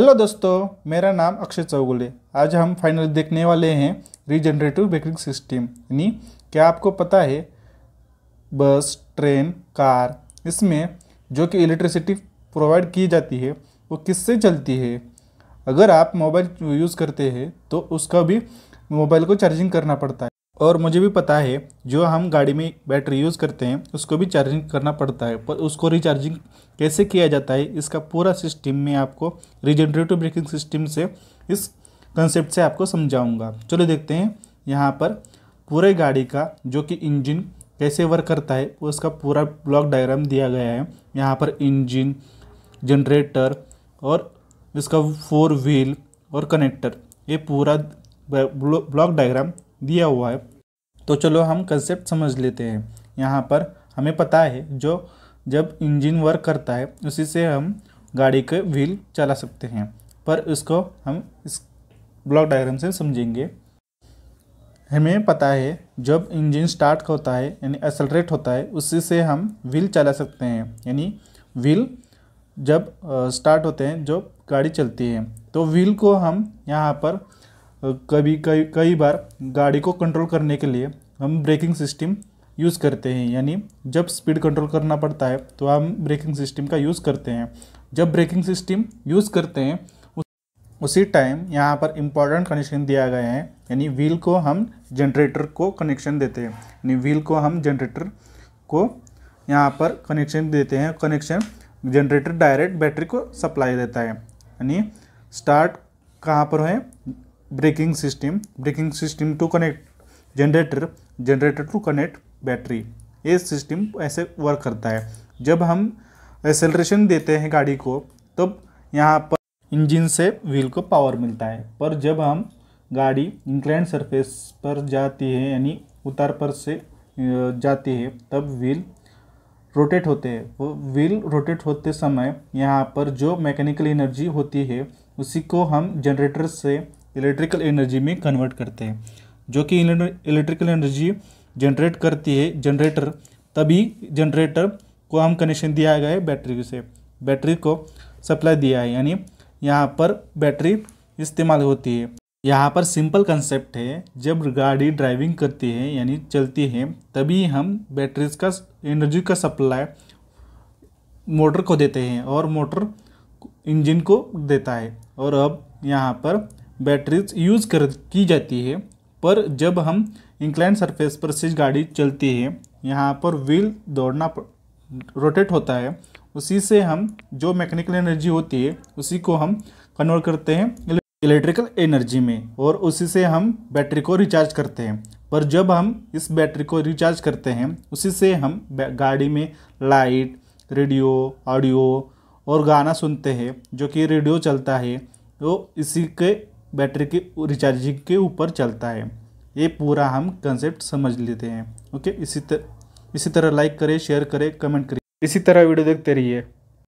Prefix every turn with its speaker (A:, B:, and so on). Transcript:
A: hello दोस्तों मेरा नाम अक्षय चौगुले आज हम फाइनल देखने वाले हैं रीजनरेटिव ब्रेकिंग सिस्टम यानी क्या आपको पता है बस ट्रेन कार इसमें जो कि इलेक्ट्रिसिटी प्रोवाइड की जाती है वो किससे चलती है अगर आप मोबाइल यूज़ करते हैं तो उसका भी मोबाइल को चार्जिंग करना पड़ता और मुझे भी पता है जो हम गाड़ी में बैटरी यूज़ करते हैं उसको भी चार्जिंग करना पड़ता है पर उसको रिचार्जिंग कैसे किया जाता है इसका पूरा सिस्टम में आपको रिजनरेटिव ब्रेकिंग सिस्टम से इस कंसेप्ट से आपको समझाऊंगा चलो देखते हैं यहाँ पर पूरे गाड़ी का जो कि इंजन कैसे वर्क करता है उसका पूरा ब्लॉक डायग्राम दिया गया है यहाँ पर इंजन जनरेटर और इसका फोर व्हील और कनेक्टर ये पूरा ब्लॉक डायग्राम दिया हुआ है तो चलो हम कंसेप्ट समझ लेते हैं यहाँ पर हमें पता है जो जब इंजन वर्क करता है उसी से हम गाड़ी के व्हील चला सकते हैं पर इसको हम इस ब्लॉक डायग्राम से समझेंगे हमें पता है जब इंजन स्टार्ट होता है यानी एक्सलरेट होता है उसी से हम व्हील चला सकते हैं यानी व्हील जब स्टार्ट होते हैं जब गाड़ी चलती है तो व्हील को हम यहाँ पर कभी कई कई बार गाड़ी को कंट्रोल करने के लिए हम ब्रेकिंग सिस्टम यूज़ करते हैं यानी जब स्पीड कंट्रोल करना पड़ता है तो हम ब्रेकिंग सिस्टम का यूज़ करते हैं जब ब्रेकिंग सिस्टम यूज़ करते हैं उसी टाइम यहाँ पर इम्पॉर्टेंट कनेक्शन दिया गया है यानी व्हील को हम जनरेटर को कनेक्शन देते हैं यानी व्हील को हम जनरेटर को यहाँ पर कनेक्शन देते हैं कनेक्शन जनरेटर डायरेक्ट बैटरी को सप्लाई देता है यानी स्टार्ट कहाँ पर है braking system braking system to connect generator generator to connect battery ये सिस्टम ऐसे वर्क करता है जब हम एक्सेलरेशन देते हैं गाड़ी को तब तो यहाँ पर इंजन से व्हील को पावर मिलता है पर जब हम गाड़ी इंक्लाइन सरफेस पर जाती है यानी उतार पर से जाती है तब व्हील रोटेट होते हैं वो व्हील रोटेट होते समय यहाँ पर जो मैकेनिकल एनर्जी होती है उसी को हम जनरेटर से इलेक्ट्रिकल एनर्जी में कन्वर्ट करते हैं जो कि इलेक्ट्रिकल एनर्जी जनरेट करती है जनरेटर तभी जनरेटर को हम कनेक्शन दिया गया है बैटरी से बैटरी को सप्लाई दिया है यानी यहाँ पर बैटरी इस्तेमाल होती है यहाँ पर सिंपल कंसेप्ट है जब गाड़ी ड्राइविंग करती है यानी चलती है तभी हम बैटरीज का एनर्जी का सप्लाई मोटर को देते हैं और मोटर इंजन को देता है और अब यहाँ पर बैटरीज यूज़ कर की जाती है पर जब हम इंक्लाइन सरफेस पर से गाड़ी चलती है यहाँ पर व्हील दौड़ना रोटेट होता है उसी से हम जो मैकेनिकल एनर्जी होती है उसी को हम कन्वर्ट करते हैं इलेक्ट्रिकल एनर्जी में और उसी से हम बैटरी को रिचार्ज करते हैं पर जब हम इस बैटरी को रिचार्ज करते हैं उसी से हम गाड़ी में लाइट रेडियो ऑडियो और गाना सुनते हैं जो कि रेडियो चलता है तो इसी के बैटरी के रिचार्जिंग के ऊपर चलता है ये पूरा हम कंसेप्ट समझ लेते हैं ओके इसी तरह इसी तरह लाइक करें शेयर करें कमेंट करें इसी तरह वीडियो देखते रहिए